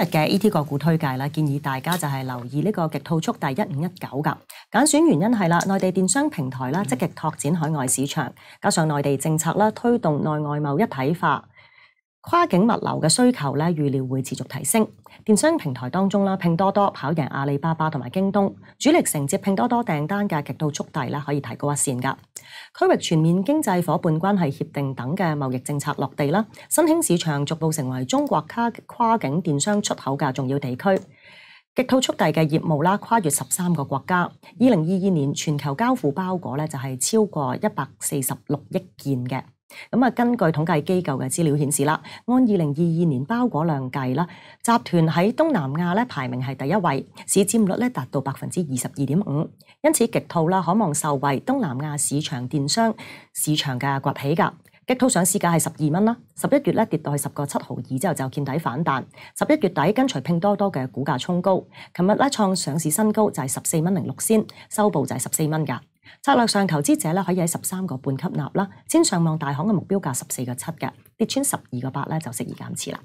日嘅 E T 个股推介啦，建议大家就系留意呢个极兔速递一五一九噶拣选原因系啦，内地电商平台啦积极拓展海外市场，加上内地政策啦推动内外贸一体化。跨境物流嘅需求咧，预料会持续提升。电商平台当中啦，拼多多跑赢阿里巴巴同埋京东，主力承接拼多多订单嘅极兔速递咧，可以提高一线噶。区域全面经济伙伴关系协定等嘅贸易政策落地啦，新兴市场逐步成为中国跨跨境电商出口嘅重要地区。极兔速递嘅业务啦，跨越十三个国家。二零二二年全球交付包裹咧，就系超过一百四十六亿件嘅。咁啊，根据统计机构嘅资料显示啦，按二零二二年包裹量计啦，集团喺东南亚咧排名係第一位，市占率咧达到百分之二十二点五，因此极兔啦，可望受惠东南亚市场电商市场嘅崛起噶。极兔上市价系十二蚊啦，十一月咧跌到去十个七毫二之后就见底反弹，十一月底跟随拼多多嘅股价冲高，琴日咧创上市新高就系十四蚊零六仙，收报就系十四蚊噶。策略上，投資者咧可以喺十三個半級纳啦，先上望大行嘅目標價十四个七嘅跌穿十二個八咧就适宜減持啦。